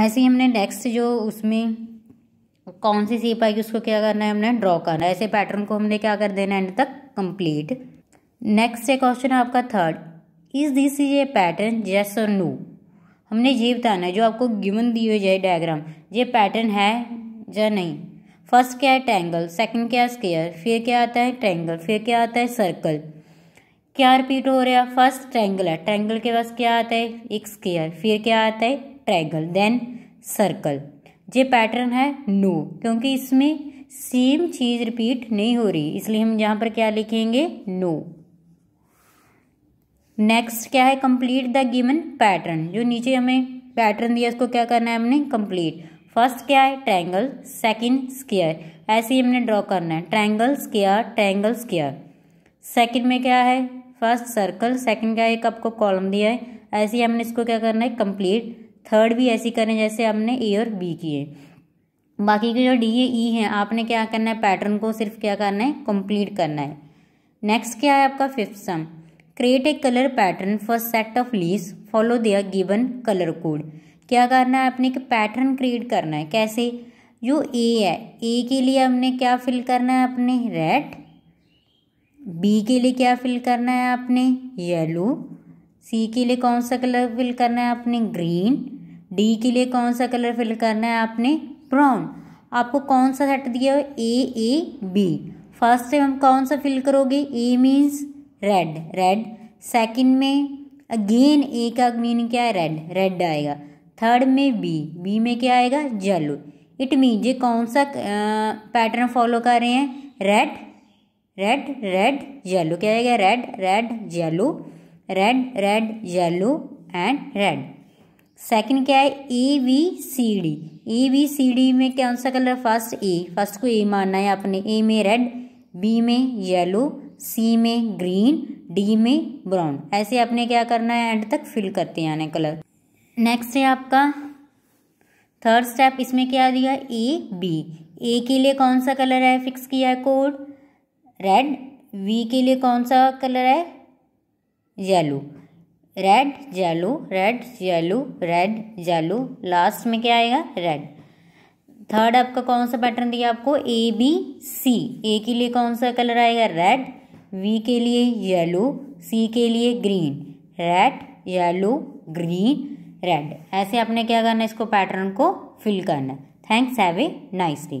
ऐसे ही हमने नेक्स्ट जो उसमें कौन सी सेप आएगी उसको क्या करना है हमने ड्रॉ करना है ऐसे पैटर्न को हमने क्या कर देना एंड तक कंप्लीट नेक्स्ट है क्वेश्चन आपका third is this is a pattern yes और नो हमने ये बताना है जो आपको गिवन दिए जाए डायग्राम ये पैटर्न है या नहीं फर्स्ट क्या है ट्रैंगल सेकंड क्या है स्केयर फिर क्या आता है ट्रैंगल फिर क्या आता है सर्कल क्या रिपीट हो रहा है फर्स्ट ट्रैंगल है ट्रैंगल के पास क्या आता है एक स्केयर फिर क्या आता है ट्रैगल देन सर्कल ये पैटर्न है नो क्योंकि इसमें सेम चीज़ रिपीट नहीं हो रही इसलिए हम यहां पर क्या लिखेंगे नो नेक्स्ट क्या है कंप्लीट द गिवन पैटर्न जो नीचे हमें पैटर्न दिया इसको क्या करना है हमने कंप्लीट फर्स्ट क्या है ट्रैंगल सेकंड स्केयर ऐसे ही हमने ड्रॉ करना है triangle square triangle square second में क्या है फर्स्ट सर्कल सेकंड है एक आपको कॉलम दिया है ऐसे ही हमने इसको क्या करना है कंप्लीट थर्ड भी ऐसी करें जैसे हमने ए और बी किए बाकी के जो डी ए ई हैं आपने क्या करना है पैटर्न को सिर्फ क्या करना है कंप्लीट करना है नेक्स्ट क्या है आपका fifth sum create a colour pattern for set of leaves follow the given colour code क्या करना है आपने एक पैटर्न क्रिएट करना है कैसे जो ए है ए के लिए हमने क्या फिल करना है आपने रेड बी के लिए क्या फिल करना है आपने येलो सी के लिए कौन सा कलर फिल करना है आपने ग्रीन डी के लिए कौन सा कलर फिल करना है आपने ब्राउन आपको कौन सा सेट दिया है ए ए बी फर्स्ट से हम कौन सा फिल करोगे A means red red second में अगेन ए का मीनिंग क्या है रेड रेड आएगा थर्ड में बी बी में क्या आएगा येलो इट मीन ये कौन सा पैटर्न फॉलो कर रहे हैं रेड रेड रेड येलो क्या आएगा red red yellow red red yellow and red second क्या है A B C D A B C D में कौन सा कलर फर्स्ट ए फर्स्ट को ए मानना है आपने ए में रेड बी में येलो सी में ग्रीन डी में ब्राउन ऐसे आपने क्या करना है एंड तक फिल करते आना कलर नेक्स्ट है आपका थर्ड स्टेप इसमें क्या दिया ए बी ए के लिए कौन सा कलर है फिक्स किया है कोड रेड वी के लिए कौन सा कलर है yellow red yellow red yellow red yellow last में क्या आएगा रेड थर्ड आपका कौन सा पैटर्न दिया आपको ए बी सी ए के लिए कौन सा कलर आएगा रेड वी के लिए येलो सी के लिए green red yellow green red ऐसे आपने क्या करना है इसको पैटर्न को फिल करना thanks have a nice day